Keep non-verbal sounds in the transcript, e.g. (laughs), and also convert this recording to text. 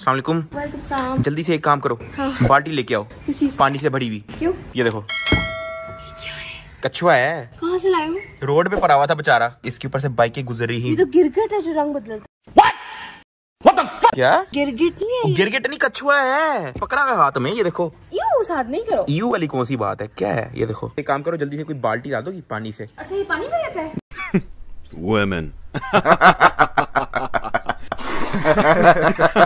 सलाम सलाम जल्दी से एक काम करो हाँ। बाल्टी लेके आओ पानी से भरी हुई क्यों ये देखो कछुआ है कहाँ से लाए हो रोड पे पड़ा हुआ था बेचारा इसके ऊपर से बाइकें गुजर रही तो है जो रंग बदलता क्या गिरगिट नहीं गिरगिट नहीं कछुआ है पकड़ा हुआ हाथ में ये देखो यू साथ नहीं करो यू वाली कौन सी बात है क्या है ये देखो एक काम करो जल्दी से कोई बाल्टी ला दो की पानी से अच्छा ये पानी में रहता है वुमेन (laughs) (laughs)